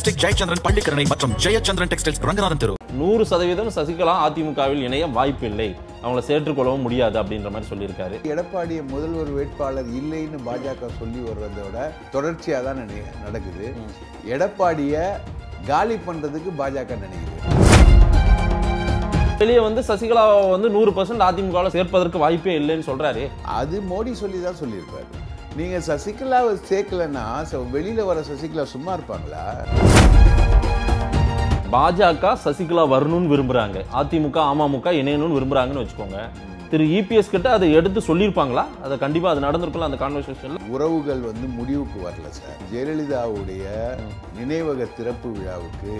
fantastic Jayachandran Pallikaranai மற்றும் Jayachandran textiles Ranganathan தெரு நூறு சதவீதம் சசிகலா அதிமுகவில் இணைய வாய்ப்பு இல்லை அவங்கள சேர்த்துக்கொள்ளவும் முடியாது அப்படின்ற மாதிரி சொல்லியிருக்காரு எடப்பாடிய முதல்வர் வேட்பாளர் இல்லைன்னு பாஜக சொல்லி வர்றதோட தொடர்ச்சியாக தான் நடக்குது எடப்பாடிய காலி பண்ணுறதுக்கு பாஜக நினைக்குது வெளியே வந்து சசிகலாவை வந்து நூறு பர்சன்ட் அதிமுகவில் சேர்ப்பதற்கு வாய்ப்பே இல்லைன்னு சொல்றாரு அது மோடி சொல்லி தான் சொல்லியிருக்காரு நீங்கள் சசிகலாவை சேர்க்கலன்னா வெளியில் வர சசிகலா சும்மா இருப்பாங்களா பாஜக சசிகலா வரணும்னு விரும்புகிறாங்க அதிமுக அமமுக இணையணும்னு விரும்புகிறாங்கன்னு வச்சுக்கோங்க திரு இபிஎஸ் கிட்ட அதை எடுத்து சொல்லியிருப்பாங்களா அதை கண்டிப்பாக அது நடந்திருக்கல அந்த கான்வர்சேஷனில் உறவுகள் வந்து முடிவுக்கு வரல சார் ஜெயலலிதாவுடைய நினைவக திறப்பு விழாவுக்கு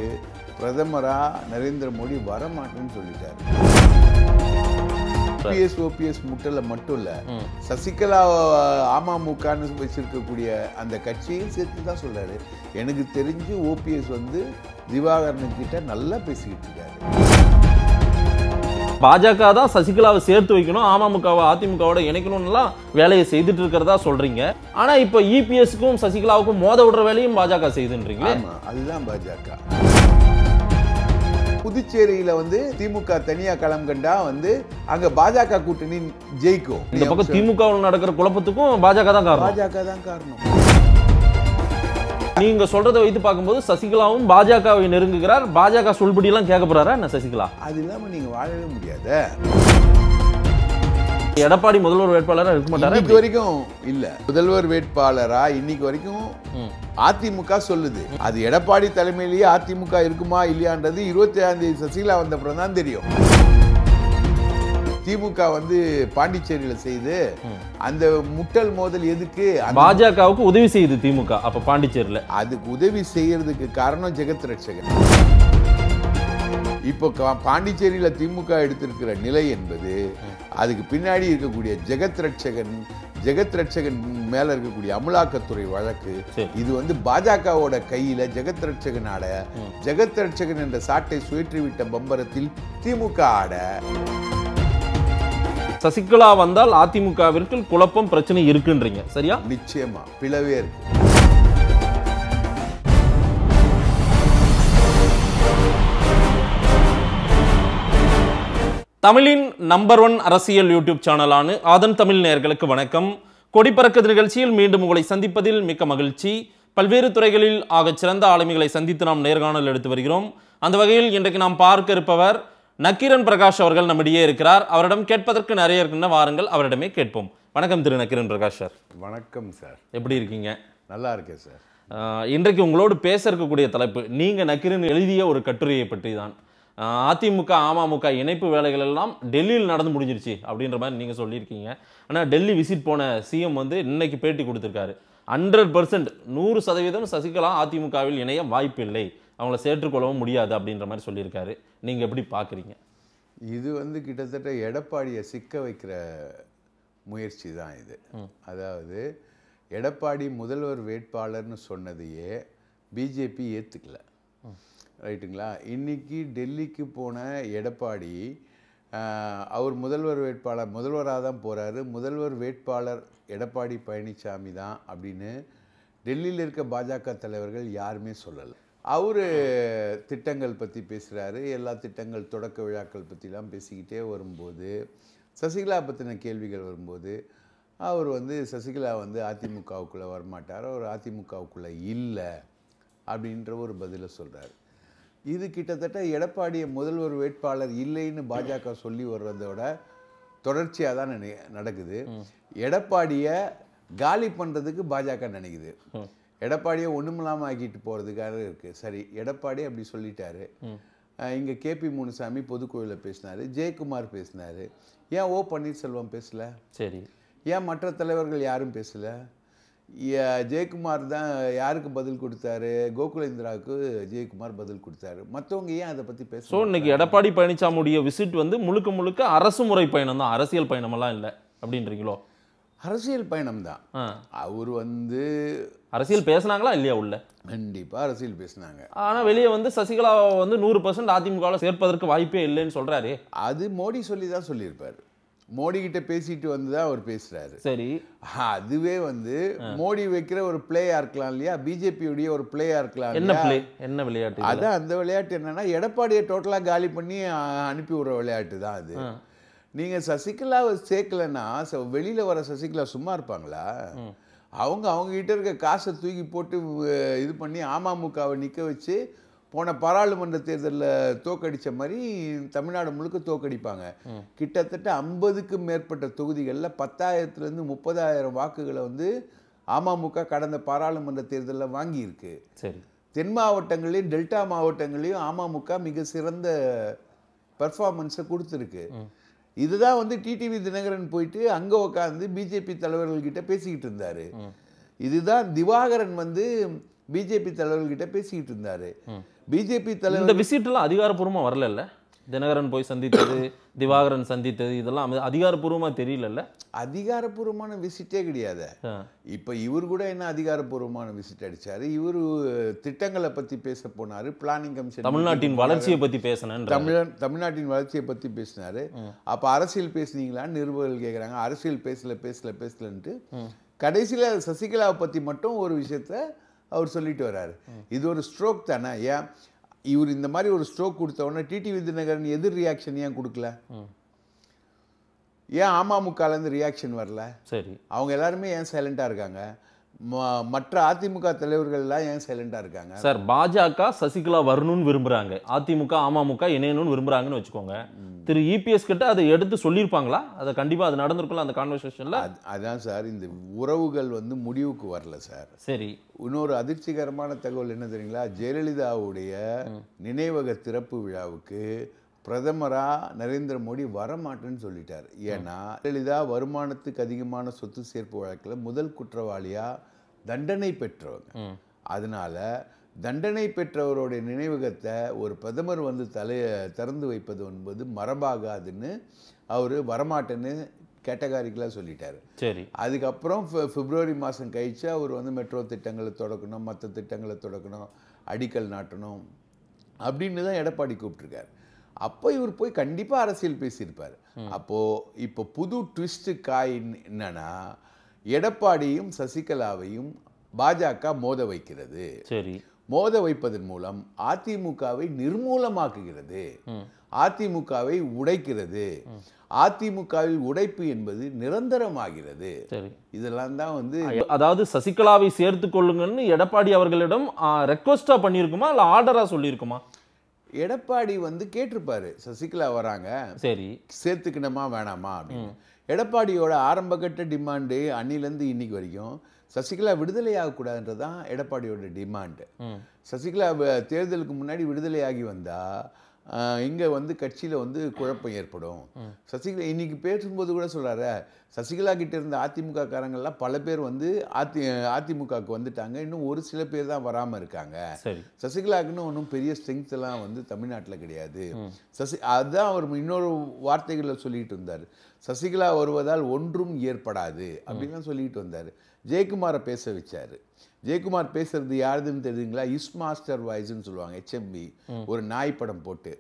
பிரதமராக நரேந்திர மோடி வரமாட்டேன்னு சொல்லிட்டாரு இபிஎஸ் ஓபிஎஸ் முட்டல மட்டும் இல்ல சசிகலா அமமுகன்னு வச்சிருக்கக்கூடிய அந்த கட்சியும் சேர்த்து தான் சொல்றாரு எனக்கு தெரிஞ்சு ஓபிஎஸ் வந்து திவாகரன் கிட்ட நல்லா பேசிக்கிட்டு இருக்காரு பாஜக தான் சசிகலாவை சேர்த்து வைக்கணும் அமமுகவை அதிமுகவோட இணைக்கணும்லாம் வேலையை செய்துட்டு இருக்கிறதா சொல்றீங்க ஆனா இப்ப இபிஎஸ்க்கும் e சசிகலாவுக்கும் மோத விடுற வேலையும் பாஜக செய்துன்றீங்க அதுதான் பாஜக புதுச்சேரியில வந்து திமுக தனியா களம் கண்டா வந்து அங்க பாஜக கூட்டணி ஜெயிக்கும் இந்த பக்கம் திமுக நடக்கிற குழப்பத்துக்கும் பாஜக தான் காரணம் பாஜக தான் காரணம் நீங்க சொல்றதை வைத்து பார்க்கும்போது சசிகலாவும் பாஜகவை நெருங்குகிறார் பாஜக சொல்படி எல்லாம் கேட்க போறாரா என்ன சசிகலா அது இல்லாம நீங்க வாழவே முடியாத எடப்பாடி முதல்வர் வேட்பாளராக இருக்க மாட்டாரா இன்னைக்கு வரைக்கும் இல்ல முதல்வர் வேட்பாளரா இன்னைக்கு வரைக்கும் அதிமுக சொல்லுது அது எடப்பாடி தலைமையிலேயே அதிமுக இருக்குமா இல்லையான்றது இருபத்தி ஏழாம் தேதி சசிகலா வந்த அப்புறம் தான் தெரியும் திமுக வந்து பாண்டிச்சேரியில செய்து அந்த முட்டல் மோதல் எதுக்கு பாஜகவுக்கு உதவி செய்யுது திமுக அப்ப பாண்டிச்சேரியில அதுக்கு உதவி செய்யறதுக்கு காரணம் ஜெகத் ரட்சகன் இப்போ பாண்டிச்சேரியில் திமுக எடுத்திருக்கிற நிலை என்பது அதுக்கு பின்னாடி இருக்கக்கூடிய ஜெகத் ரட்சகன் ஜெகத் ரட்சகன் மேல இருக்கக்கூடிய அமலாக்கத்துறை வழக்கு இது வந்து பாஜகவோட கையில ஜெகத் ரட்சகன் ஆட ஜெகத் ரட்சகன் என்ற சாட்டை சுயற்றிவிட்ட பம்பரத்தில் திமுக ஆட சசிகலா வந்தால் அதிமுகவிற்கு குழப்பம் பிரச்சனை இருக்குன்றீங்க சரியா நிச்சயமா பிளவே இருக்கு தமிழின் நம்பர் ஒன் அரசியல் யூடியூப் சேனலான ஆதன் தமிழ் நேர்களுக்கு வணக்கம் கொடிப்பறக்குது நிகழ்ச்சியில் மீண்டும் உங்களை சந்திப்பதில் மிக்க மகிழ்ச்சி பல்வேறு துறைகளில் ஆகச் சிறந்த ஆளுமைகளை சந்தித்து நாம் நேர்காணல் எடுத்து வருகிறோம் அந்த வகையில் இன்றைக்கு நாம் பார்க்க இருப்பவர் நக்கீரன் பிரகாஷ் அவர்கள் நம்மிடையே இருக்கிறார் அவரிடம் கேட்பதற்கு நிறைய இருக்கின்ற வாருங்கள் அவரிடமே கேட்போம் வணக்கம் திரு நக்கீரன் பிரகாஷ் சார் வணக்கம் சார் எப்படி இருக்கீங்க நல்லா இருக்கேன் சார் இன்றைக்கு உங்களோடு பேச இருக்கக்கூடிய தலைப்பு நீங்கள் நக்கீரன் எழுதிய ஒரு கட்டுரையை பற்றி தான் அதிமுக அமமுக இணைப்பு வேலைகள் எல்லாம் டெல்லியில் நடந்து முடிஞ்சிருச்சு அப்படின்ற மாதிரி நீங்கள் சொல்லியிருக்கீங்க ஆனால் டெல்லி விசிட் போன சிஎம் வந்து இன்னைக்கு பேட்டி கொடுத்துருக்காரு ஹண்ட்ரட் பர்சன்ட் நூறு சதவீதம் சசிகலா அதிமுகவில் இணைய வாய்ப்பு இல்லை அவங்கள சேற்றுக்கொள்ளவும் முடியாது அப்படின்ற மாதிரி சொல்லியிருக்காரு நீங்கள் எப்படி பார்க்குறீங்க இது வந்து கிட்டத்தட்ட எடப்பாடியை சிக்க வைக்கிற முயற்சி தான் இது அதாவது எடப்பாடி முதல்வர் வேட்பாளர்னு சொன்னதையே பிஜேபி ஏற்றுக்கல ரைட்டுங்களா இன்றைக்கி டெல்லிக்கு போன எடப்பாடி அவர் முதல்வர் வேட்பாளர் முதல்வராக தான் போகிறாரு முதல்வர் வேட்பாளர் எடப்பாடி பழனிசாமி தான் அப்படின்னு டெல்லியில் இருக்க பாஜக தலைவர்கள் யாருமே சொல்லலை அவர் திட்டங்கள் பற்றி பேசுகிறாரு எல்லா திட்டங்கள் தொடக்க விழாக்கள் பற்றிலாம் பேசிக்கிட்டே வரும்போது சசிகலா பற்றின கேள்விகள் வரும்போது அவர் வந்து சசிகலா வந்து அதிமுகவுக்குள்ளே வரமாட்டார் அவர் அதிமுகவுக்குள்ளே இல்லை அப்படின்ற ஒரு பதிலை சொல்கிறார் இது கிட்டத்தட்ட எடப்பாடியை முதல்வர் வேட்பாளர் இல்லைன்னு பாஜக சொல்லி வர்றதோட தொடர்ச்சியாக தான் நடக்குது எடப்பாடியை காலி பண்ணுறதுக்கு பாஜக நினைக்குது எடப்பாடியை ஒன்றுமில்லாமல் ஆக்கிட்டு போகிறதுக்காக இருக்குது சரி எடப்பாடி அப்படி சொல்லிட்டாரு இங்கே கேபி முனுசாமி பொதுக்குழுவில் பேசினார் ஜெயக்குமார் பேசினார் ஏன் ஓ பன்னீர்செல்வம் பேசலை சரி ஏன் மற்ற தலைவர்கள் யாரும் பேசலை ஜெயக்குமார் தான் யாருக்கு பதில் கொடுத்தாரு கோகுலேந்திராவுக்கு ஜெயக்குமார் பதில் கொடுத்தாரு மற்றவங்க ஏன் அதை பற்றி பேச ஸோ இன்னைக்கு எடப்பாடி பழனிசாமியுடைய விசிட் வந்து முழுக்க முழுக்க அரசு முறை பயணம் தான் அரசியல் பயணமெல்லாம் இல்லை அப்படின்றீங்களோ அரசியல் பயணம் தான் அவர் வந்து அரசியல் பேசினாங்களா இல்லையா உள்ள கண்டிப்பாக அரசியல் பேசினாங்க ஆனால் வெளியே வந்து சசிகலாவை வந்து நூறு பர்சன்ட் அதிமுகவில் சேர்ப்பதற்கு வாய்ப்பே இல்லைன்னு சொல்கிறாரு அது மோடி சொல்லி தான் சொல்லியிருப்பார் மோடி கிட்ட பேசிட்டு வந்து தான் அவர் பேசுறாரு சரி அதுவே வந்து மோடி வைக்கிற ஒரு பிளேயா இருக்கலாம் இல்லையா பிஜேபியுடைய ஒரு பிளேயா இருக்கலாம் என்ன விளையாட்டு அதான் அந்த விளையாட்டு என்னன்னா எடப்பாடியை டோட்டலா காலி பண்ணி அனுப்பி விடுற விளையாட்டு தான் அது நீங்க சசிகலாவை சேர்க்கலன்னா வெளியில வர சசிகலா சும்மா இருப்பாங்களா அவங்க அவங்க கிட்ட இருக்க காசை தூக்கி போட்டு இது பண்ணி அமமுகவை நிற்க வச்சு போன பாராளுமன்ற தேர்தலில் தோக்கடித்த மாதிரி தமிழ்நாடு முழுக்க தோக்கடிப்பாங்க கிட்டத்தட்ட ஐம்பதுக்கும் மேற்பட்ட தொகுதிகளில் பத்தாயிரத்துலேருந்து முப்பதாயிரம் வாக்குகளை வந்து அமமுக கடந்த பாராளுமன்ற தேர்தலில் வாங்கியிருக்கு சரி தென் மாவட்டங்களையும் டெல்டா மாவட்டங்களையும் அமமுக மிக சிறந்த பர்ஃபார்மன்ஸை கொடுத்துருக்கு இதுதான் வந்து டிடிவி தினகரன் போயிட்டு அங்கே உட்காந்து பிஜேபி தலைவர்கள்கிட்ட பேசிக்கிட்டு இருந்தார் இதுதான் திவாகரன் வந்து பிஜேபி தலைவர்கிட்ட பேசிக்கிட்டு இருந்தார் பிஜேபி தலைவர் இந்த விசிட்லாம் அதிகாரப்பூர்வமாக வரல தினகரன் போய் சந்தித்தது திவாகரன் சந்தித்தது இதெல்லாம் அதிகாரப்பூர்வமாக தெரியலல்ல அதிகாரப்பூர்வமான விசிட்டே கிடையாது இப்போ இவர் கூட என்ன அதிகாரப்பூர்வமான விசிட் அடித்தார் இவர் திட்டங்களை பற்றி பேச போனார் பிளானிங் கமிஷன் தமிழ்நாட்டின் வளர்ச்சியை பற்றி பேசினேன் தமிழ தமிழ்நாட்டின் வளர்ச்சியை பற்றி பேசினார் அப்போ அரசியல் பேசுனீங்களான்னு நிருபர்கள் கேட்குறாங்க அரசியல் பேசல பேசல பேசலன்ட்டு கடைசியில் சசிகலாவை பற்றி மட்டும் ஒரு விஷயத்த அவர் சொல்லிட்டு வர்றாரு இது ஒரு ஸ்ட்ரோக் தானே ஏன் இவர் இந்த மாதிரி ஒரு ஸ்ட்ரோக் கொடுத்த உடனே டிடி வித்யநகரன் எதிர் ரியாக்ஷன் ஏன் கொடுக்கல ஏன் அமமுகலேருந்து ரியாக்ஷன் வரல சரி அவங்க எல்லாருமே ஏன் சைலண்டாக இருக்காங்க மற்ற அதிமுக தலைவர்கள்லாம் ஏன் சைலண்டாக இருக்காங்க சார் பாஜக சசிகலா வரணும்னு விரும்புகிறாங்க அதிமுக அமமுக இணையணும்னு விரும்புகிறாங்கன்னு வச்சுக்கோங்க திரு இபிஎஸ் கிட்ட அதை எடுத்து சொல்லியிருப்பாங்களா அதை கண்டிப்பாக அது நடந்திருக்குல்ல அந்த கான்வர்சேஷனில் அதான் சார் இந்த உறவுகள் வந்து முடிவுக்கு வரல சார் சரி இன்னொரு அதிர்ச்சிகரமான தகவல் என்ன தெரியுங்களா ஜெயலலிதாவுடைய நினைவக திறப்பு விழாவுக்கு பிரதமராக நரேந்திர மோடி வரமாட்டேன்னு சொல்லிட்டார் ஏன்னா ஜெயலலிதா வருமானத்துக்கு அதிகமான சொத்து சேர்ப்பு வழக்கில் முதல் குற்றவாளியாக தண்டனை பெற்றவங்க அதனால் தண்டனை பெற்றவருடைய நினைவகத்தை ஒரு பிரதமர் வந்து தலைய திறந்து வைப்பது என்பது மரபாகாதுன்னு அவர் வரமாட்டேன்னு கேட்டகாரிக்கலாக சொல்லிட்டார் சரி அதுக்கப்புறம் பிப்ரவரி மாதம் கழித்து அவர் வந்து மெட்ரோ திட்டங்களை தொடக்கணும் மற்ற திட்டங்களை தொடக்கணும் அடிக்கல் நாட்டணும் அப்படின்னு தான் எடப்பாடி கூப்பிட்டுருக்கார் அப்போ இவர் போய் கண்டிப்பாக அரசியல் பேசியிருப்பார் அப்போது இப்போ புது ட்விஸ்ட்டு காய் என்னன்னா எடப்பாடியும் சசிகலாவையும் பாஜக மோத வைக்கிறது சரி மோத வைப்பதன் மூலம் அதிமுகவை நிர்மூலமாக்குகிறது அதிமுகவை உடைக்கிறது அதிமுகவில் உடைப்பு என்பது நிரந்தரமாகிறது இதெல்லாம் தான் வந்து அதாவது சசிகலாவை சேர்த்து கொள்ளுங்கன்னு எடப்பாடி அவர்களிடம் ரெக்வஸ்டா பண்ணியிருக்குமா இல்ல ஆர்டரா சொல்லியிருக்குமா எடப்பாடி வந்து கேட்டிருப்பாரு சசிகலா வராங்க சரி சேர்த்துக்கணுமா வேணாமா அப்படின்னு எடப்பாடியோட ஆரம்பகட்ட டிமாண்டு அன்னிலேருந்து இன்னைக்கு வரைக்கும் சசிகலா விடுதலை ஆகக்கூடாதுன்றது தான் எடப்பாடியோட டிமாண்டு சசிகலா தேர்தலுக்கு முன்னாடி விடுதலை ஆகி வந்தால் இங்கே வந்து கட்சியில் வந்து குழப்பம் ஏற்படும் சசிகலா இன்னைக்கு பேசும்போது கூட சொல்கிறாரு சசிகலா கிட்ட இருந்த அதிமுக காரங்கள்லாம் பல பேர் வந்து அதி அதிமுகவுக்கு வந்துட்டாங்க இன்னும் ஒரு சில பேர் தான் வராமல் இருக்காங்க சசிகலாக்குன்னு ஒன்றும் பெரிய ஸ்ட்ரெங்த் எல்லாம் வந்து தமிழ்நாட்டில் கிடையாது சசி அதுதான் அவர் இன்னொரு வார்த்தைகளில் சொல்லிட்டு இருந்தார் சசிகலா வருவதால் ஒன்றும் ஏற்படாது அப்படின்லாம் சொல்லிட்டு வந்தார் ஜெயக்குமாரை பேச வச்சார் ஜெயக்குமார் பேசுறது யாருதுன்னு தெரியுதுங்களா இஸ் மாஸ்டர் வாய்ஸ்ன்னு சொல்லுவாங்க ஹெச்எம்பி ஒரு நாய் படம் போட்டு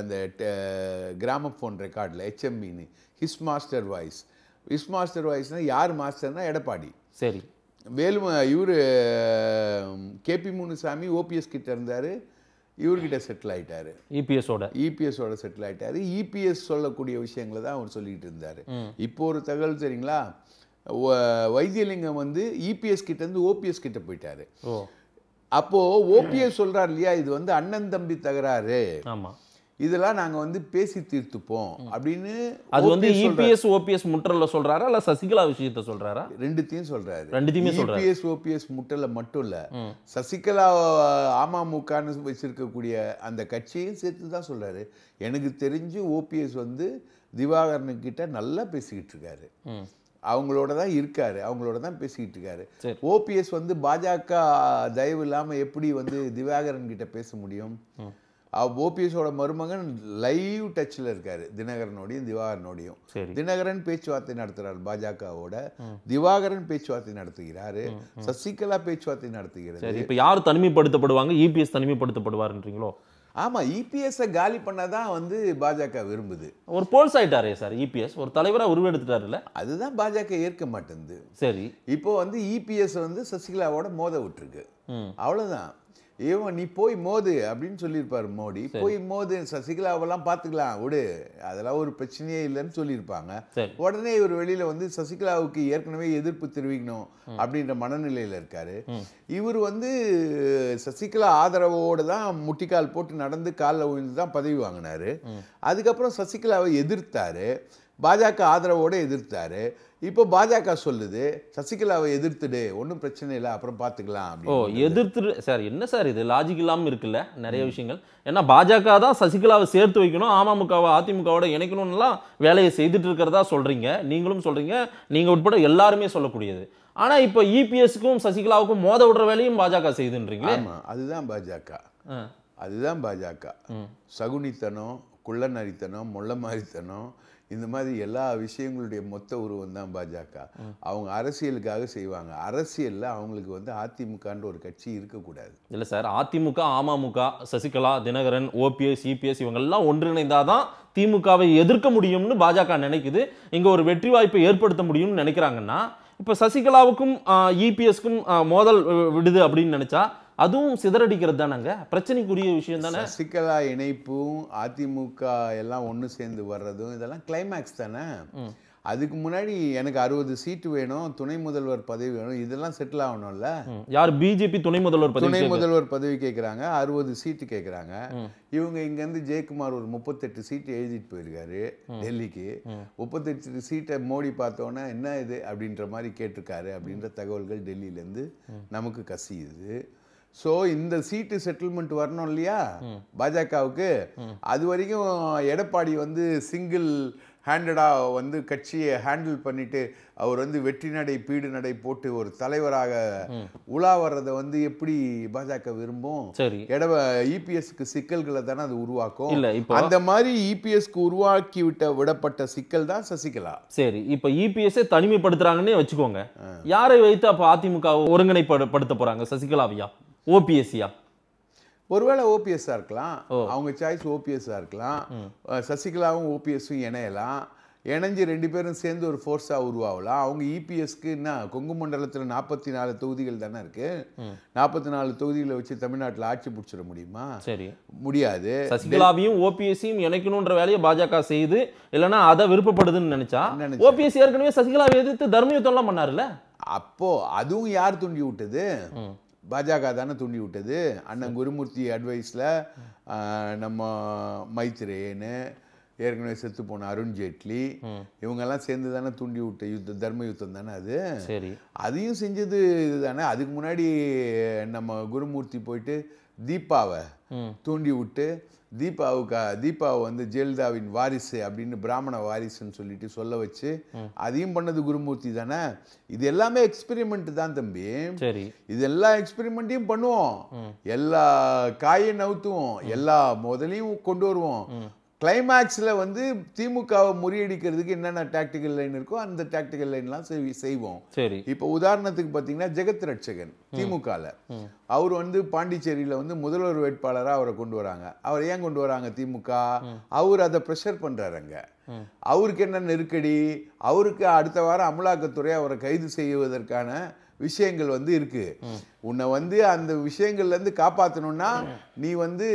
அந்த கிராம ஃபோன் ரெக்கார்டில் ஹெச்எம்பின்னு his master voice his master வாய்ஸ்னால் யார் மாஸ்டர்னா எடப்பாடி சரி வேலு இவர் கேபி முனுசாமி ஓபிஎஸ் கிட்ட இருந்தார் இவர்கிட்ட செட்டில் ஆகிட்டார் இபிஎஸோட இபிஎஸோட செட்டில் ஆகிட்டார் இபிஎஸ் சொல்லக்கூடிய விஷயங்களை தான் அவர் சொல்லிக்கிட்டு இருந்தார் இப்போ ஒரு தகவல் சரிங்களா வைத்தியலிங்கம் வந்து இபிஎஸ் e கிட்டேருந்து ஓபிஎஸ் கிட்ட போயிட்டாரு அப்போது ஓபிஎஸ் சொல்கிறார் இல்லையா இது வந்து அண்ணன் தம்பி தகராறு ஆமாம் இதெல்லாம் நாங்க வந்து பேசி தீர்த்துப்போம் அப்படின்னு அது வந்து இபிஎஸ் ஓபிஎஸ் முற்றல சொல்றாரா இல்ல சசிகலா விஷயத்த சொல்றாரா ரெண்டுத்தையும் சொல்றாரு ரெண்டுத்தையுமே சொல்றாரு இபிஎஸ் e ஓபிஎஸ் முற்றல மட்டும் இல்ல சசிகலா அமமுகன்னு வச்சிருக்கக்கூடிய அந்த கட்சியும் சேர்த்து தான் சொல்றாரு எனக்கு தெரிஞ்சு ஓபிஎஸ் வந்து திவாகரனுக்கிட்ட நல்லா பேசிக்கிட்டு இருக்காரு அவங்களோட தான் இருக்காரு அவங்களோட தான் பேசிக்கிட்டு இருக்காரு ஓபிஎஸ் வந்து பாஜக தயவு இல்லாமல் எப்படி வந்து திவாகரன் கிட்ட பேச முடியும் ஓபிஎஸோட மருமகன் லைவ் டச்சில் இருக்காரு தினகரனோடையும் திவாகரனோடையும் தினகரன் பேச்சுவார்த்தை நடத்துகிறார் பாஜகவோட திவாகரன் பேச்சுவார்த்தை நடத்துகிறாரு சசிகலா பேச்சுவார்த்தை நடத்துகிறாரு இப்போ யார் தனிமைப்படுத்தப்படுவாங்க இபிஎஸ் தனிமைப்படுத்தப்படுவார்ன்றீங்களோ ஆமாம் இபிஎஸ்ஸை e காலி பண்ண தான் வந்து பாஜக விரும்புது ஒரு போல்ஸ் ஆகிட்டாரே சார் இபிஎஸ் e ஒரு தலைவராக உருவெடுத்துட்டாருல்ல அதுதான் பாஜக ஏற்க மாட்டேங்குது சரி இப்போ வந்து இபிஎஸ் e வந்து சசிகலாவோட மோத விட்டுருக்கு அவ்வளோதான் இவன் நீ போய் மோது அப்படின்னு சொல்லியிருப்பார் மோடி போய் மோது சசிகலாவெல்லாம் பார்த்துக்கலாம் விடு அதெல்லாம் ஒரு பிரச்சனையே இல்லைன்னு சொல்லியிருப்பாங்க உடனே இவர் வெளியில் வந்து சசிகலாவுக்கு ஏற்கனவே எதிர்ப்பு தெரிவிக்கணும் அப்படின்ற மனநிலையில் இருக்காரு இவர் வந்து சசிகலா ஆதரவோடு தான் முட்டிக்கால் போட்டு நடந்து காலில் உயிர்ந்து தான் பதவி வாங்கினார் அதுக்கப்புறம் சசிகலாவை எதிர்த்தாரு பாஜக ஆதரவோடு எதிர்த்தார் இப்போ பாஜக சொல்லுது சசிகலாவை எதிர்த்துடு ஒன்றும் பிரச்சனை இல்லை அப்புறம் பார்த்துக்கலாம் ஓ எதிர்த்துடு சார் என்ன சார் இது லாஜிக் இல்லாமல் இருக்குல்ல நிறைய விஷயங்கள் ஏன்னா பாஜக தான் சசிகலாவை சேர்த்து வைக்கணும் அமமுகவை அதிமுகவோட இணைக்கணும்லாம் வேலையை செய்துட்டு இருக்கிறதா சொல்கிறீங்க நீங்களும் சொல்கிறீங்க நீங்கள் உட்பட எல்லாருமே சொல்லக்கூடியது ஆனால் இப்போ இபிஎஸ்க்கும் e சசிகலாவுக்கும் மோத விடுற வேலையும் பாஜக செய்துன்றீங்களா அதுதான் பாஜக அதுதான் பாஜக சகுனித்தனம் குள்ளநரித்தனம் முள்ளமாரித்தனம் இந்த மாதிரி எல்லா விஷயங்களுடைய மொத்த உருவம் தான் பாஜக அவங்க அரசியலுக்காக செய்வாங்க அரசியலில் அவங்களுக்கு வந்து அதிமுகன்ற ஒரு கட்சி இருக்கக்கூடாது இல்லை சார் அதிமுக அமமுக சசிகலா தினகரன் ஓபிஎஸ் சிபிஎஸ் இவங்கெல்லாம் ஒன்றிணைந்தால் தான் திமுகவை எதிர்க்க முடியும்னு பாஜக நினைக்குது இங்கே ஒரு வெற்றி வாய்ப்பை ஏற்படுத்த முடியும்னு நினைக்கிறாங்கன்னா இப்போ சசிகலாவுக்கும் இபிஎஸ்க்கும் மோதல் விடுது அப்படின்னு நினச்சா அதுவும் சிதறடிக்கிறது தானங்க பிரச்சனைக்குரிய விஷயம் தானே சிக்கலா இணைப்பும் அதிமுக எல்லாம் ஒன்று சேர்ந்து வர்றதும் இதெல்லாம் கிளைமேக்ஸ் தானே அதுக்கு முன்னாடி எனக்கு அறுபது சீட்டு வேணும் துணை முதல்வர் பதவி வேணும் இதெல்லாம் செட்டில் ஆகணும்ல யார் பிஜேபி துணை முதல்வர் துணை முதல்வர் பதவி கேட்குறாங்க அறுபது சீட்டு கேட்குறாங்க இவங்க இங்கேருந்து ஜெயக்குமார் ஒரு முப்பத்தெட்டு சீட்டு எழுதிட்டு போயிருக்காரு டெல்லிக்கு முப்பத்தெட்டு சீட்டை மோடி பார்த்தோன்னா என்ன இது அப்படின்ற மாதிரி கேட்டிருக்காரு அப்படின்ற தகவல்கள் டெல்லியிலேருந்து நமக்கு கசியுது ஸோ இந்த சீட்டு செட்டில்மெண்ட் வரணும் இல்லையா பாஜகவுக்கு அது வரைக்கும் எடப்பாடி வந்து சிங்கிள் ஹேண்டடாக வந்து கட்சியை ஹேண்டில் பண்ணிட்டு அவர் வந்து வெற்றி நடை பீடு நடை போட்டு ஒரு தலைவராக உலா வர்றதை வந்து எப்படி பாஜக விரும்பும் எடவ இபிஎஸ்க்கு e சிக்கல்களை தானே அது உருவாக்கும் அந்த மாதிரி இபிஎஸ்க்கு e உருவாக்கி விட்ட விடப்பட்ட சிக்கல் தான் சசிகலா சரி இப்போ இபிஎஸ்ஸே e தனிமைப்படுத்துறாங்கன்னே வச்சுக்கோங்க யாரை வைத்து அப்போ அதிமுக ஒருங்கிணைப்படுத்த போறாங்க சசிகலாவையா ஓபிஎஸ்சியா ஒருவேளை ஓபிஎஸ்ஸாக இருக்கலாம் அவங்க சாய்ஸ் ஓபிஎஸ்ஸாக இருக்கலாம் சசிகலாவும் ஓபிஎஸ்ஸும் இணையலாம் இணைஞ்சு ரெண்டு பேரும் சேர்ந்து ஒரு ஃபோர்ஸாக உருவாகலாம் அவங்க இபிஎஸ்க்கு என்ன கொங்கு மண்டலத்தில் நாற்பத்தி நாலு தொகுதிகள் தானே இருக்கு நாற்பத்தி நாலு தொகுதிகளை வச்சு தமிழ்நாட்டில் ஆட்சி பிடிச்சிட முடியுமா சரி முடியாது சசிகலாவையும் ஓபிஎஸ்சியும் இணைக்கணுன்ற வேலையை பாஜக செய்து இல்லைன்னா அதை விருப்பப்படுதுன்னு நினைச்சா ஓபிஎஸ்சி ஏற்கனவே சசிகலாவை எதிர்த்து தர்மயுத்தம்லாம் பண்ணாருல்ல அப்போ அதுவும் யார் தூண்டி விட்டது பாஜக தானே தூண்டி விட்டது அண்ணன் குருமூர்த்தி அட்வைஸில் நம்ம மைத்ரேயன்னு ஏற்கனவே செத்து போன அருண் ஜேட்லி இவங்கெல்லாம் சேர்ந்து தானே தூண்டி விட்ட யுத்த தர்ம யுத்தம் தானே அது சரி அதையும் செஞ்சது தானே அதுக்கு முன்னாடி நம்ம குருமூர்த்தி போயிட்டு தீபாவை தூண்டி விட்டு தீபாவுக்கு தீபாவை வந்து ஜெயலலிதாவின் வாரிசு அப்படின்னு பிராமண வாரிசுன்னு சொல்லிட்டு சொல்ல வச்சு அதையும் பண்ணது குருமூர்த்தி தானே இது எல்லாமே எக்ஸ்பெரிமெண்ட் தான் தம்பி இது எல்லா எக்ஸ்பெரிமெண்ட்டையும் பண்ணுவோம் எல்லா காயையும் நவுத்துவோம் எல்லா முதலையும் கொண்டு வருவோம் கிளைமேக்ஸில் வந்து திமுகவை முறியடிக்கிறதுக்கு என்னென்ன டாக்டிக்கல் லைன் இருக்கோ அந்த டாக்டிக்கல் லைன்லாம் செய்வோம் சரி இப்போ உதாரணத்துக்கு பார்த்தீங்கன்னா ஜெகத் ரட்சகன் திமுகவில் அவர் வந்து பாண்டிச்சேரியில் வந்து முதல்வர் வேட்பாளராக அவரை கொண்டு வராங்க அவர் ஏன் கொண்டு வராங்க திமுக அவர் அதை ப்ரெஷர் பண்ணுறாருங்க அவருக்கு என்ன நெருக்கடி அவருக்கு அடுத்த வாரம் அமலாக்கத்துறை அவரை கைது செய்வதற்கான விஷயங்கள் வந்து இருக்குது உன்னை வந்து அந்த விஷயங்கள்லேருந்து காப்பாற்றணும்னா நீ வந்து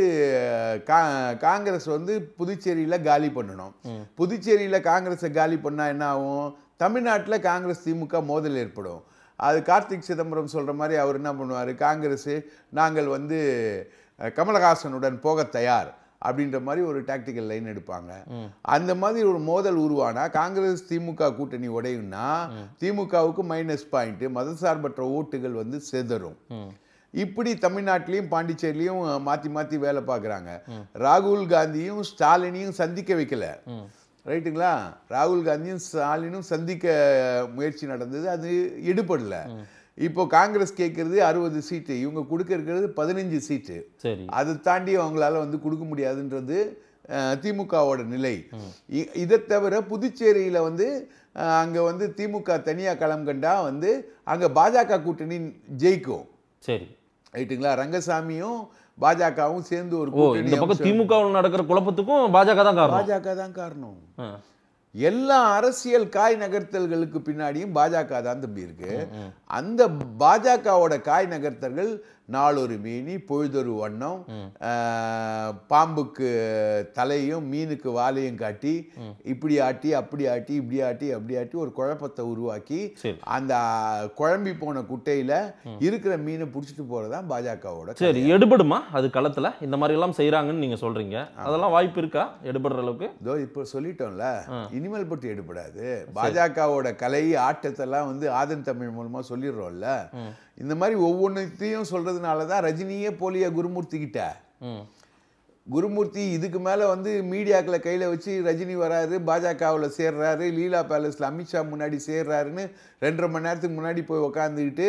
கா காங்கிரஸ் வந்து புதுச்சேரியில் காலி பண்ணணும் புதுச்சேரியில் காங்கிரஸை காலி பண்ணால் என்ன ஆகும் தமிழ்நாட்டில் காங்கிரஸ் திமுக மோதல் ஏற்படும் அது கார்த்திக் சிதம்பரம் சொல்கிற மாதிரி அவர் என்ன பண்ணுவார் காங்கிரஸ் நாங்கள் வந்து கமலஹாசனுடன் போக தயார் அப்படின்ற மாதிரி ஒரு டாக்டிக்கல் லைன் எடுப்பாங்க அந்த மாதிரி ஒரு மோதல் உருவானா காங்கிரஸ் திமுக கூட்டணி உடையும்னா திமுகவுக்கு மைனஸ் பாயிண்ட் மதசார்பற்ற ஓட்டுகள் வந்து செதறும் இப்படி தமிழ்நாட்டிலையும் பாண்டிச்சேரியிலையும் மாத்தி மாத்தி வேலை பார்க்குறாங்க ராகுல் காந்தியும் ஸ்டாலினையும் சந்திக்க வைக்கல ரைட்டுங்களா ராகுல் காந்தியும் ஸ்டாலினும் சந்திக்க முயற்சி நடந்தது அது எடுபடலை இப்போ காங்கிரஸ் கேட்கறது அறுபது சீட்டு இவங்க கொடுக்க இருக்கிறது பதினஞ்சு சீட்டு சரி அதை தாண்டி அவங்களால வந்து கொடுக்க முடியாதுன்றது திமுகவோட நிலை இதை தவிர புதுச்சேரியில் வந்து அங்கே வந்து திமுக தனியாக களம் கண்டா வந்து அங்கே பாஜக கூட்டணி ஜெயிக்கும் சரி ரைட்டுங்களா ரங்கசாமியும் பாஜகவும் சேர்ந்து ஒரு திமுக நடக்கிற குழப்பத்துக்கும் பாஜக தான் பாஜக தான் காரணம் எல்லா அரசியல் காய் நகர்த்தல்களுக்கு பின்னாடியும் பாஜக தான் தம்பி இருக்கு அந்த பாஜகவோட காய் நகர்த்தர்கள் நாளொரு மீனி பொழுதொரு வண்ணம் பாம்புக்கு தலையும் மீனுக்கு வாலையும் காட்டி இப்படி ஆட்டி அப்படி ஆட்டி இப்படி ஆட்டி அப்படி ஆட்டி ஒரு குழப்பத்தை உருவாக்கி அந்த குழம்பி போன குட்டையில இருக்கிற மீனை பிடிச்சிட்டு போறதான் பாஜகவோட சரி எடுபடுமா அது களத்துல இந்த மாதிரி எல்லாம் செய்யறாங்கன்னு நீங்க சொல்றீங்க அதெல்லாம் வாய்ப்பு இருக்கா எடுபடுற அளவுக்கு இதோ இப்ப சொல்லிட்டோம்ல இனிமேல் பட்டு எடுபடாது பாஜகவோட கலை ஆட்டத்தெல்லாம் வந்து ஆதன் தமிழ் மூலமா சொல்லி சொல்லிடுறோம்ல இந்த மாதிரி ஒவ்வொன்றத்தையும் சொல்கிறதுனால தான் ரஜினியே போலியா கிட்ட குருமூர்த்தி இதுக்கு மேலே வந்து மீடியாக்களை கையில் வச்சு ரஜினி வராரு பாஜகவில் சேர்றாரு லீலா பேலஸில் அமித்ஷா முன்னாடி சேர்றாருன்னு ரெண்டரை மணி நேரத்துக்கு முன்னாடி போய் உக்காந்துக்கிட்டு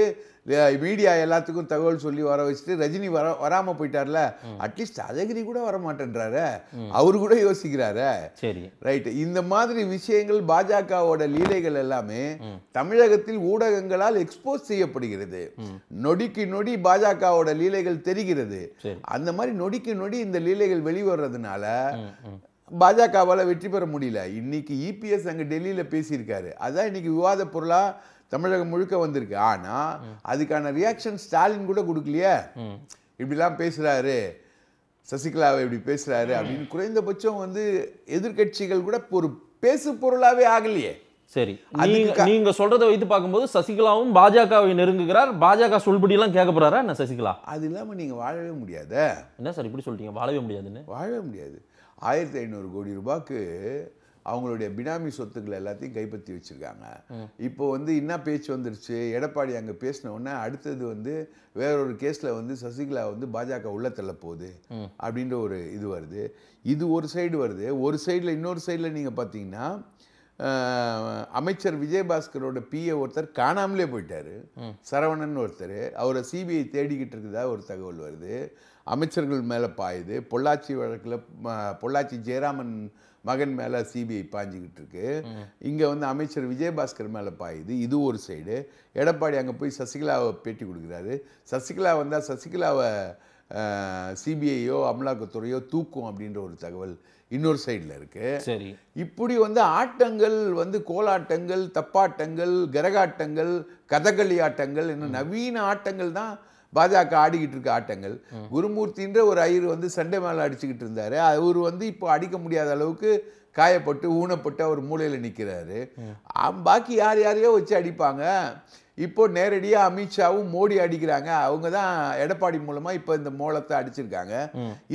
மீடியா எல்லாத்துக்கும் தகவல் சொல்லி வர வச்சுட்டு ரஜினி வர வராமல் போயிட்டார்ல அட்லீஸ்ட் அழகிரி கூட வர மாட்டேன்றாரு அவரு கூட யோசிக்கிறாரு சரி ரைட்டு இந்த மாதிரி விஷயங்கள் பாஜகவோட லீலைகள் எல்லாமே தமிழகத்தில் ஊடகங்களால் எக்ஸ்போஸ் செய்யப்படுகிறது நொடிக்கு நொடி பாஜகவோட லீலைகள் தெரிகிறது அந்த மாதிரி நொடிக்கு நொடி இந்த லீலைகள் வெளிவர்றதுனால பாஜகவால் வெற்றி பெற முடியல இன்றைக்கி இபிஎஸ் e அங்கே டெல்லியில் பேசியிருக்காரு அதான் இன்றைக்கி விவாத பொருளாக தமிழகம் முழுக்க வந்திருக்கு ஆனால் அதுக்கான ரியாக்ஷன் ஸ்டாலின் கூட கொடுக்கலையே இப்படிலாம் பேசுகிறாரு சசிகலாவை இப்படி பேசுகிறாரு அப்படின்னு குறைந்தபட்சம் வந்து எதிர்கட்சிகள் கூட ஒரு பேசு பொருளாகவே ஆகலையே சரி நீங்க சொல்றத வைத்து பார்க்கும்போது சசிகலாவும் பாஜகவை நெருங்குகிறார் பாஜக சொல்படி எல்லாம் போறாரா என்ன சசிகலா அது இல்லாம நீங்க வாழவே முடியாத என்ன சார் இப்படி சொல்லிட்டீங்க வாழவே முடியாதுன்னு வாழவே முடியாது ஆயிரத்தி ஐநூறு கோடி ரூபாய்க்கு அவங்களுடைய பினாமி சொத்துக்கள் எல்லாத்தையும் கைப்பற்றி வச்சுருக்காங்க இப்போ வந்து என்ன பேச்சு வந்துருச்சு எடப்பாடி அங்கே பேசினவுடனே அடுத்தது வந்து வேறொரு கேஸில் வந்து சசிகலா வந்து பாஜக உள்ள தள்ள போகுது அப்படின்ற ஒரு இது வருது இது ஒரு சைடு வருது ஒரு சைடில் இன்னொரு சைடில் நீங்கள் பார்த்தீங்கன்னா அமைச்சர் விஜயபாஸ்கரோட பிஏ ஒருத்தர் காணாமலே போயிட்டார் சரவணன் ஒருத்தர் அவரை சிபிஐ தேடிக்கிட்டு இருக்குதா ஒரு தகவல் வருது அமைச்சர்கள் மேலே பாயுது பொள்ளாச்சி வழக்கில் பொள்ளாச்சி ஜெயராமன் மகன் மேலே சிபிஐ பாஞ்சிக்கிட்டு இருக்கு இங்கே வந்து அமைச்சர் விஜயபாஸ்கர் மேலே பாயுது இது ஒரு சைடு எடப்பாடி அங்கே போய் சசிகலாவை பேட்டி கொடுக்குறாரு சசிகலா வந்தால் சசிகலாவை சிபிஐயோ அமலாக்கத்துறையோ தூக்கும் அப்படின்ற ஒரு தகவல் இன்னொரு சைடில் இருக்கு சரி இப்படி வந்து ஆட்டங்கள் வந்து கோலாட்டங்கள் தப்பாட்டங்கள் கரகாட்டங்கள் கதகளி ஆட்டங்கள் இன்னும் நவீன ஆட்டங்கள் தான் பாஜக ஆடிக்கிட்டு இருக்க ஆட்டங்கள் குருமூர்த்தின்ற ஒரு ஐயர் வந்து சண்டை மேலே அடிச்சுக்கிட்டு இருந்தார் அவர் வந்து இப்போ அடிக்க முடியாத அளவுக்கு காயப்பட்டு ஊனப்பட்டு அவர் மூளையில் நிற்கிறாரு பாக்கி யார் யாரையோ வச்சு அடிப்பாங்க இப்போ நேரடியாக அமித்ஷாவும் மோடி அடிக்கிறாங்க அவங்க தான் எடப்பாடி மூலமாக இப்போ இந்த மூலத்தை அடிச்சிருக்காங்க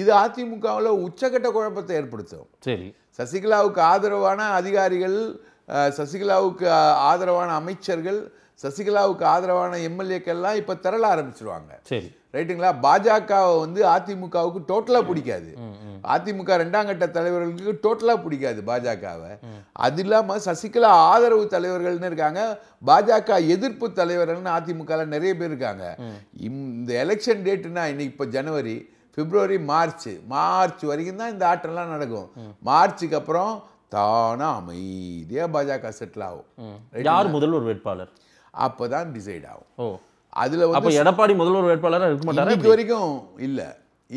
இது அதிமுகவில் உச்சக்கட்ட குழப்பத்தை ஏற்படுத்தும் சரி சசிகலாவுக்கு ஆதரவான அதிகாரிகள் சசிகலாவுக்கு ஆதரவான அமைச்சர்கள் சசிகலாவுக்கு ஆதரவான எம்எல்ஏக்கள்லாம் இப்போ திரள ஆரம்பிச்சிருவாங்க சரி ரைட்டுங்களா பாஜகவை வந்து அதிமுகவுக்கு டோட்டலாக பிடிக்காது அதிமுக ரெண்டாம் கட்ட தலைவர்களுக்கு டோட்டலாக பிடிக்காது பாஜகவை அது இல்லாமல் சசிகலா ஆதரவு தலைவர்கள்னு இருக்காங்க பாஜக எதிர்ப்பு தலைவர்கள்னு அதிமுகவில் நிறைய பேர் இருக்காங்க இந்த எலெக்ஷன் டேட்டுனா இன்னைக்கு இப்போ ஜனவரி பிப்ரவரி மார்ச் மார்ச் வரைக்கும் தான் இந்த ஆட்டம்லாம் நடக்கும் மார்ச்சுக்கு அப்புறம் தானா அமைதியாக பாஜக செட்டில் ஆகும் யார் முதல்வர் வேட்பாளர் அப்போ தான் டிசைட் ஆகும் அதில் வந்து எடப்பாடி முதல்வர் வேட்பாளராக இருக்க மாட்டாங்க இது வரைக்கும் இல்லை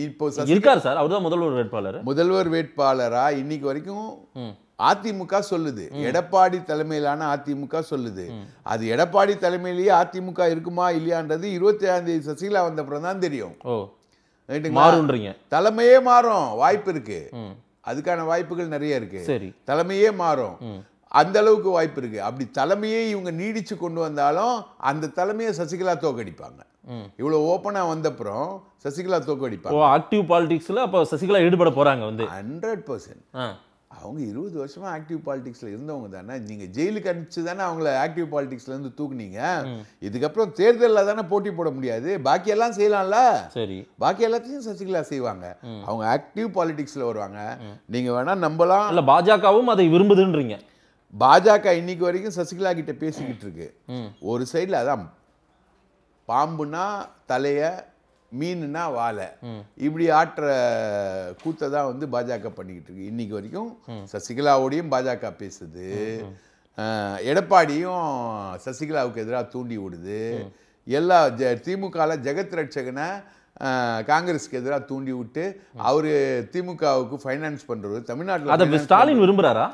இப்போ இருக்கார் சார் அவர் தான் முதல்வர் வேட்பாளர் முதல்வர் வேட்பாளரா இன்னைக்கு வரைக்கும் அதிமுக சொல்லுது எடப்பாடி தலைமையிலான அதிமுக சொல்லுது அது எடப்பாடி தலைமையிலேயே அதிமுக இருக்குமா இல்லையான்றது இருபத்தி ஏழாம் தேதி சசிகலா வந்த அப்புறம் தான் தெரியும் தலைமையே மாறும் வாய்ப்பு இருக்கு அதுக்கான வாய்ப்புகள் நிறைய இருக்கு தலைமையே மாறும் அந்த அளவுக்கு வாய்ப்பு இருக்கு அப்படி தலைமையே இவங்க நீடிச்சு கொண்டு வந்தாலும் அந்த தலைமையை சசிகலா தோக்கடிப்பாங்க இவ்வளோ ஓப்பனாக அப்புறம் சசிகலா தோக்கடிப்பாங்க ஆக்டிவ் பாலிடிக்ஸில் அப்போ சசிகலா ஈடுபட போகிறாங்க வந்து ஹண்ட்ரட் பர்சன்ட் அவங்க இருபது வருஷமாக ஆக்டிவ் பாலிடிக்ஸில் இருந்தவங்க தானே நீங்கள் ஜெயிலுக்கு அனுப்பிச்சு தானே அவங்கள ஆக்டிவ் பாலிடிக்ஸ்லேருந்து தூக்குனீங்க இதுக்கப்புறம் தேர்தலில் தானே போட்டி போட முடியாது பாக்கி எல்லாம் செய்யலாம்ல சரி பாக்கி எல்லாத்தையும் சசிகலா செய்வாங்க அவங்க ஆக்டிவ் பாலிடிக்ஸில் வருவாங்க நீங்கள் வேணால் நம்பலாம் இல்லை பாஜகவும் அதை விரும்புதுன்றீங்க பாஜக இன்னைக்கு வரைக்கும் சசிகலா கிட்ட பேசிக்கிட்டு இருக்கு ஒரு சைடில் அதான் பாம்புனா தலையை மீனுனா வாழை இப்படி ஆட்டுற கூத்தை தான் வந்து பாஜக பண்ணிக்கிட்டு இருக்கு இன்னைக்கு வரைக்கும் சசிகலாவோடையும் பாஜக பேசுது எடப்பாடியும் சசிகலாவுக்கு எதிராக தூண்டி விடுது எல்லா ஜ திமுகவில் ஜெகத் ரட்சகனை காங்கிரஸ்க்கு எதிராக தூண்டி விட்டு அவர் திமுகவுக்கு ஃபைனான்ஸ் பண்ணுறது தமிழ்நாட்டில் ஸ்டாலின் விரும்புகிறாரா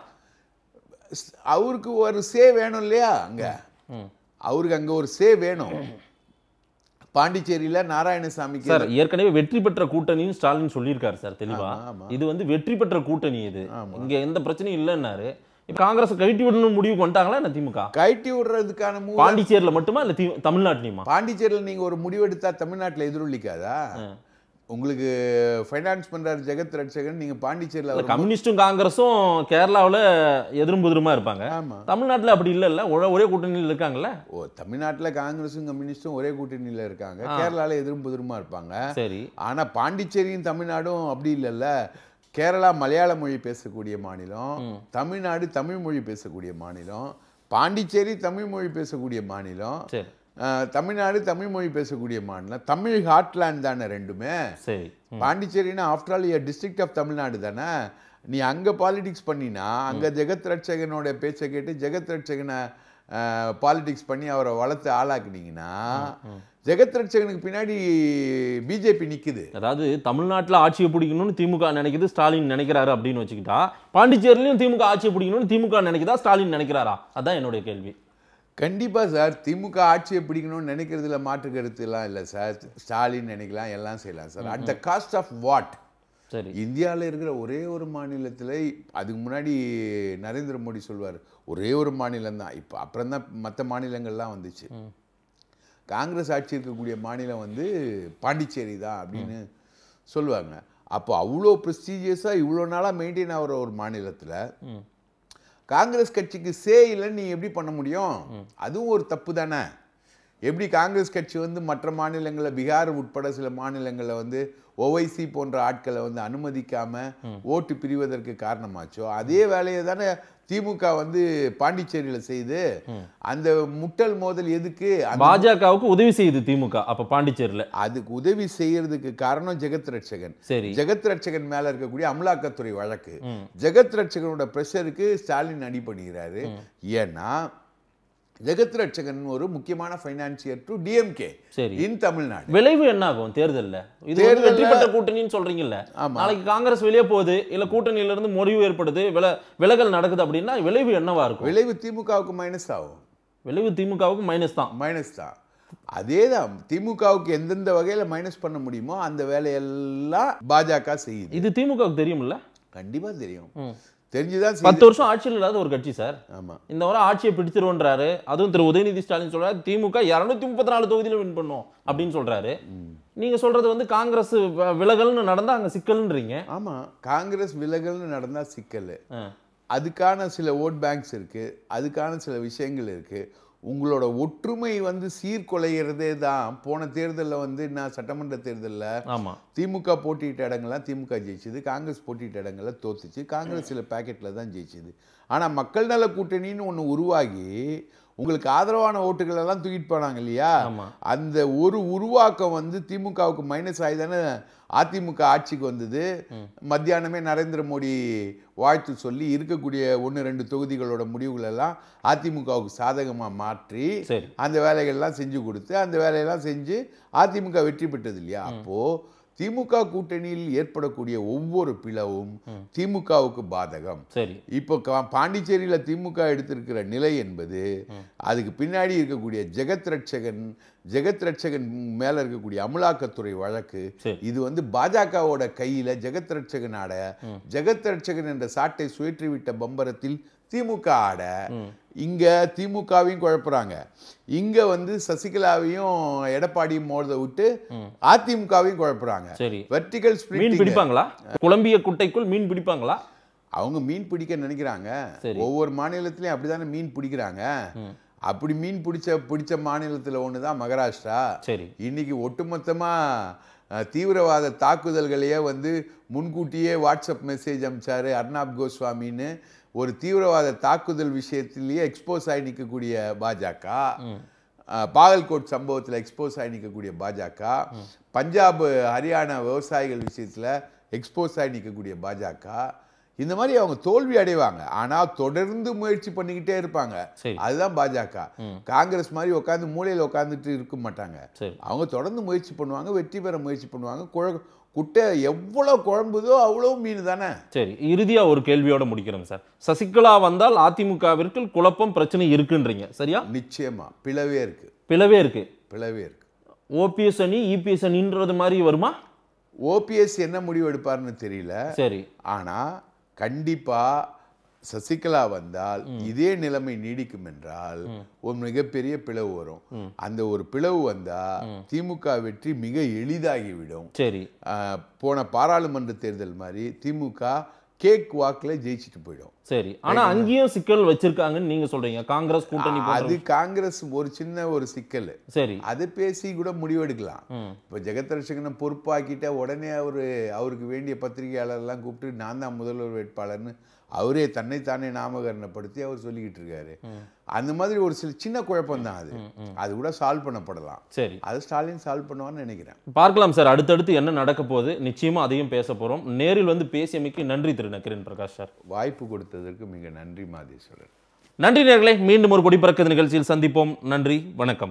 அவருக்கு ஒரு சே வேணும் இல்லையா அங்கே அவருக்கு அங்கே ஒரு சே வேணும் பாண்டிச்சேரியில நாராயணசாமி சார் ஏற்கனவே வெற்றி பெற்ற கூட்டணின்னு ஸ்டாலின் சொல்லியிருக்காரு சார் தெளிவா இது வந்து வெற்றி பெற்ற கூட்டணி இது இங்க எந்த பிரச்சனையும் இல்லைன்னாரு காங்கிரஸ் கழட்டி விடணும் முடிவு பண்ணிட்டாங்களா என்ன திமுக கழட்டி விடுறதுக்கான பாண்டிச்சேரியில மட்டுமா இல்ல தமிழ்நாட்டிலயுமா பாண்டிச்சேரியில நீங்க ஒரு எடுத்தா தமிழ்நாட்டுல எதிரொலிக்காதா உங்களுக்கு ஃபைனான்ஸ் பண்ணுறார் ஜெகத் ரட்சகன் நீங்கள் பாண்டிச்சேரியில் கம்யூனிஸ்ட்டும் காங்கிரஸும் கேரளாவில் எதிரும் இருப்பாங்க ஆமாம் தமிழ்நாட்டில் அப்படி இல்லை இல்லை ஒரே கூட்டணியில் இருக்காங்கல்ல ஓ தமிழ்நாட்டில் காங்கிரஸும் கம்யூனிஸ்டும் ஒரே கூட்டணியில் இருக்காங்க கேரளாவில் எதிரும் இருப்பாங்க சரி ஆனால் பாண்டிச்சேரியும் தமிழ்நாடும் அப்படி இல்லைல்ல கேரளா மலையாள மொழி பேசக்கூடிய மாநிலம் தமிழ்நாடு தமிழ் மொழி பேசக்கூடிய மாநிலம் பாண்டிச்சேரி தமிழ் மொழி பேசக்கூடிய மாநிலம் சரி தமிழ்நாடு தமிழ் மொழி பேசக்கூடிய மாநிலம் தமிழ் ஹாட்லேண்ட் தானே ரெண்டுமே சரி பாண்டிச்சேரினா after all district of Tamil Nadu தானே நீ அங்கே பாலிடிக்ஸ் பண்ணினா அங்கே ஜெகத் ரட்சகனோட பேச்சை கேட்டு ஜெகத் ரட்சகனை பாலிடிக்ஸ் பண்ணி அவரை வளர்த்து ஆளாக்குனீங்கன்னா ஜெகத் ரட்சகனுக்கு பின்னாடி பிஜேபி நிற்குது அதாவது தமிழ்நாட்டில் ஆட்சியை பிடிக்கணும்னு திமுக நினைக்குது ஸ்டாலின் நினைக்கிறாரு அப்படின்னு வச்சுக்கிட்டா பாண்டிச்சேரிலையும் திமுக ஆட்சியை பிடிக்கணும்னு திமுக நினைக்குதா ஸ்டாலின் நினைக்கிறாரா அதான் என்னுடைய கேள்வி கண்டிப்பாக சார் திமுக ஆட்சியை பிடிக்கணும்னு நினைக்கிறதுல மாற்று கருத்துலாம் இல்லை சார் ஸ்டாலின் நினைக்கலாம் எல்லாம் செய்யலாம் sir at the cost of what சரி இந்தியாவில் இருக்கிற ஒரே ஒரு மாநிலத்தில் அதுக்கு முன்னாடி நரேந்திர மோடி சொல்வார் ஒரே ஒரு மாநிலம் தான் இப்போ அப்புறம் தான் மற்ற மாநிலங்கள்லாம் வந்துச்சு காங்கிரஸ் ஆட்சி இருக்கக்கூடிய மாநிலம் வந்து பாண்டிச்சேரி தான் அப்படின்னு சொல்லுவாங்க அப்போ அவ்வளோ ப்ரெஸ்டீஜியஸாக இவ்வளோ நாளாக மெயின்டைன் ஆகிற ஒரு மாநிலத்தில் காங்கிரஸ் கட்சிக்கு சே இல்லைன்னு நீ எப்படி பண்ண முடியும் அதுவும் ஒரு தப்பு தானே எப்படி காங்கிரஸ் கட்சி வந்து மற்ற மாநிலங்களில் பீகார் உட்பட சில மாநிலங்களில் வந்து ஒவைசி போன்ற ஆட்களை வந்து அனுமதிக்காமல் ஓட்டு பிரிவதற்கு காரணமாச்சோ அதே வேலையை தானே திமுக வந்து பாண்டிச்சேரியில செய்து அந்த முட்டல் மோதல் எதுக்கு பாஜகவுக்கு உதவி செய்யுது திமுக அப்ப பாண்டிச்சேரியில அதுக்கு உதவி செய்யறதுக்கு காரணம் ஜெகத் ரட்சகன் சரி ஜெகத் ரட்சகன் மேல இருக்கக்கூடிய அமலாக்கத்துறை வழக்கு ஜெகத் ரட்சகனோட பிரஷருக்கு ஸ்டாலின் அடிபடுகிறாரு ஏன்னா ஜெகத் ரட்சகன் ஒரு முக்கியமான பைனான்சியர் டு டிஎம்கே சரி இன் தமிழ்நாடு விளைவு என்ன ஆகும் தேர்தலில் இது வெற்றி பெற்ற கூட்டணின்னு சொல்றீங்கல்ல நாளைக்கு காங்கிரஸ் வெளியே போகுது இல்ல கூட்டணியில இருந்து முடிவு ஏற்படுது வில விலகல் நடக்குது அப்படின்னா விளைவு என்னவா இருக்கும் விளைவு திமுகவுக்கு மைனஸ் ஆகும் விளைவு திமுகவுக்கு மைனஸ் தான் மைனஸ் தான் அதே தான் திமுகவுக்கு எந்தெந்த வகையில் மைனஸ் பண்ண முடியுமோ அந்த வேலையெல்லாம் பாஜக செய்யுது இது திமுகவுக்கு தெரியும்ல கண்டிப்பாக தெரியும் தெரிஞ்சுதான் பத்து வருஷம் ஆட்சியில் இல்லாத ஒரு கட்சி சார் ஆமாம் இந்த வாரம் ஆட்சியை பிடிச்சிருவோன்றாரு அதுவும் திரு உதயநிதி ஸ்டாலின் சொல்றாரு திமுக இரநூத்தி முப்பத்தி நாலு தொகுதியில் வின் பண்ணும் அப்படின்னு சொல்றாரு நீங்க சொல்றது வந்து காங்கிரஸ் விலகல்னு நடந்தா அங்க சிக்கல்ன்றீங்க ஆமா காங்கிரஸ் விலகல்னு நடந்தா சிக்கல் அதுக்கான சில ஓட் பேங்க்ஸ் இருக்கு அதுக்கான சில விஷயங்கள் இருக்கு உங்களோட ஒற்றுமை வந்து சீர்குலைகிறதே தான் போன தேர்தலில் வந்து நான் சட்டமன்ற தேர்தலில் ஆமாம் திமுக போட்டியிட்ட இடங்கள்லாம் திமுக ஜெயிச்சுது காங்கிரஸ் போட்டியிட்ட இடங்கள்லாம் தோத்துச்சு காங்கிரஸ் சில பேக்கெட்டில் தான் ஜெயிச்சுது ஆனால் மக்கள் நல கூட்டணின்னு ஒன்று உருவாகி உங்களுக்கு ஆதரவான ஓட்டுகள் எல்லாம் தூக்கிட்டு போனாங்க இல்லையா அந்த ஒரு உருவாக்கம் வந்து திமுகவுக்கு மைனஸ் ஆகிதானே அதிமுக ஆட்சிக்கு வந்தது மத்தியானமே நரேந்திர மோடி வாழ்த்து சொல்லி இருக்கக்கூடிய ஒன்று ரெண்டு தொகுதிகளோட முடிவுகளெல்லாம் அதிமுகவுக்கு சாதகமாக மாற்றி அந்த வேலைகள்லாம் செஞ்சு கொடுத்து அந்த வேலையெல்லாம் செஞ்சு அதிமுக வெற்றி பெற்றது இல்லையா அப்போது திமுக கூட்டணியில் ஏற்படக்கூடிய ஒவ்வொரு பிளவும் திமுகவுக்கு பாதகம் சரி இப்போ பாண்டிச்சேரியில் திமுக எடுத்திருக்கிற நிலை என்பது அதுக்கு பின்னாடி இருக்கக்கூடிய ஜெகத் ரட்சகன் ஜெகத் ரட்சகன் மேல இருக்கக்கூடிய அமலாக்கத்துறை வழக்கு இது வந்து பாஜகவோட கையில ஜெகத் ரட்சகன் ஆட ஜெகத் ரட்சகன் என்ற சாட்டை சுயற்றிவிட்ட பம்பரத்தில் திமுக ஆட இங்கே திமுகவையும் குழப்புறாங்க இங்கே வந்து சசிகலாவையும் எடப்பாடியும் மோத விட்டு அதிமுகவையும் குழப்புறாங்க சரி வெர்டிகல் மீன் பிடிப்பாங்களா குழம்பிய குட்டைக்குள் மீன் பிடிப்பாங்களா அவங்க மீன் பிடிக்க நினைக்கிறாங்க ஒவ்வொரு மாநிலத்திலையும் அப்படிதானே மீன் பிடிக்கிறாங்க அப்படி மீன் பிடிச்ச பிடிச்ச மாநிலத்தில் ஒன்று தான் மகாராஷ்டிரா சரி இன்னைக்கு ஒட்டுமொத்தமாக தீவிரவாத தாக்குதல்களையே வந்து முன்கூட்டியே வாட்ஸ்அப் மெசேஜ் அமிச்சார் அர்ணாப் கோஸ்வாமின்னு ஒரு தீவிரவாத தாக்குதல் விஷயத்திலேயே எக்ஸ்போஸ் ஆகி நிற்கக்கூடிய பாஜக பாகல்கோட் சம்பவத்தில் எக்ஸ்போஸ் ஆகி நிற்கக்கூடிய பாஜக பஞ்சாப் ஹரியானா விவசாயிகள் விஷயத்தில் எக்ஸ்போஸ் ஆகி நிற்கக்கூடிய பாஜக இந்த மாதிரி அவங்க தோல்வி அடைவாங்க ஆனால் தொடர்ந்து முயற்சி பண்ணிக்கிட்டே இருப்பாங்க அதுதான் பாஜக காங்கிரஸ் மாதிரி உட்காந்து மூலையில் உட்காந்துட்டு இருக்க மாட்டாங்க அவங்க தொடர்ந்து முயற்சி பண்ணுவாங்க வெற்றி பெற முயற்சி பண்ணுவாங்க குழ குட்டை எவ்வளோ குழம்புதோ அவ்வளோ மீன் தானே சரி இறுதியாக ஒரு கேள்வியோட முடிக்கிறோங்க சார் சசிகலா வந்தால் அதிமுகவிற்கு குழப்பம் பிரச்சனை இருக்குன்றீங்க சரியா நிச்சயமா பிளவே இருக்கு பிளவே இருக்கு பிளவே இருக்கு ஓபிஎஸ் அணி இபிஎஸ் அணின்றது மாதிரி வருமா ஓபிஎஸ் என்ன முடிவு எடுப்பாருன்னு தெரியல சரி ஆனால் கண்டிப்பாக சசிகலா வந்தால் இதே நிலைமை நீடிக்கும் என்றால் ஒரு மிகப்பெரிய பிளவு வரும் அந்த ஒரு பிளவு வந்தா திமுக வெற்றி மிக எளிதாகிவிடும் சரி போன பாராளுமன்ற தேர்தல் மாதிரி திமுக கேக் வாக்கில் ஜெயிச்சுட்டு போயிடும் சரி ஆனால் அங்கேயும் சிக்கல் வச்சிருக்காங்கன்னு நீங்கள் சொல்கிறீங்க காங்கிரஸ் கூட்டணி அது காங்கிரஸ் ஒரு சின்ன ஒரு சிக்கல் சரி அது பேசி கூட முடிவெடுக்கலாம் இப்போ ஜெகத் ரட்சகனை பொறுப்பாக்கிட்ட உடனே அவர் அவருக்கு வேண்டிய பத்திரிகையாளர்லாம் கூப்பிட்டு நான் தான் முதல்வர் வேட்பாளர்னு அவரே தன்னைத்தானே நாமகரணப்படுத்தி அவர் சொல்லிக்கிட்டு இருக்காரு அந்த மாதிரி ஒரு சில சின்ன குழப்பம் தான் அது அது கூட சால்வ் பண்ணப்படலாம் சரி அது ஸ்டாலின் சால்வ் பண்ணுவான்னு நினைக்கிறேன் பார்க்கலாம் சார் அடுத்தடுத்து என்ன நடக்க போகுது நிச்சயமா அதையும் பேச போறோம் நேரில் வந்து பேசியமைக்கு நன்றி திரு நக்கிரன் பிரகாஷ் சார் வாய்ப்பு கொடுத்ததற்கு மிக நன்றி சொல்றேன் நன்றி நேர்களை மீண்டும் ஒரு கொடி பிறக்க நிகழ்ச்சியில் சந்திப்போம் நன்றி வணக்கம்